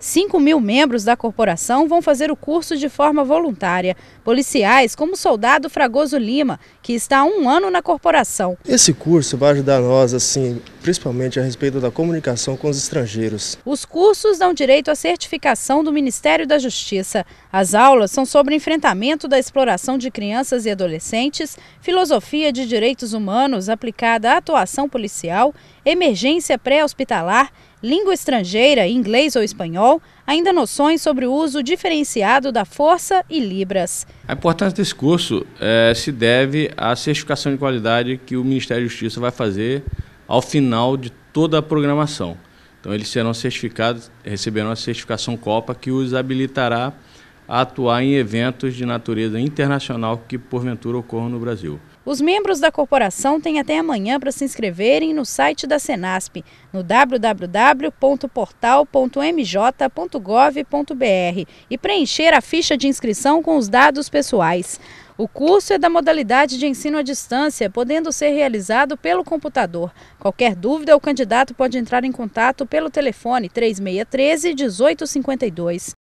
5 mil membros da corporação vão fazer o curso de forma voluntária. Policiais, como o soldado Fragoso Lima, que está há um ano na corporação. Esse curso vai ajudar nós, assim, principalmente a respeito da comunicação com os estrangeiros. Os cursos dão direito à certificação do Ministério da Justiça. As aulas são sobre enfrentamento da exploração de crianças e adolescentes, filosofia de direitos humanos aplicada à atuação policial, emergência pré-hospitalar língua estrangeira, inglês ou espanhol, ainda noções sobre o uso diferenciado da força e libras. A importância desse curso é, se deve à certificação de qualidade que o Ministério da Justiça vai fazer ao final de toda a programação. Então eles serão certificados, receberão a certificação COPA que os habilitará a atuar em eventos de natureza internacional que porventura ocorram no Brasil. Os membros da corporação têm até amanhã para se inscreverem no site da Senasp, no www.portal.mj.gov.br e preencher a ficha de inscrição com os dados pessoais. O curso é da modalidade de ensino à distância, podendo ser realizado pelo computador. Qualquer dúvida, o candidato pode entrar em contato pelo telefone 3613 1852.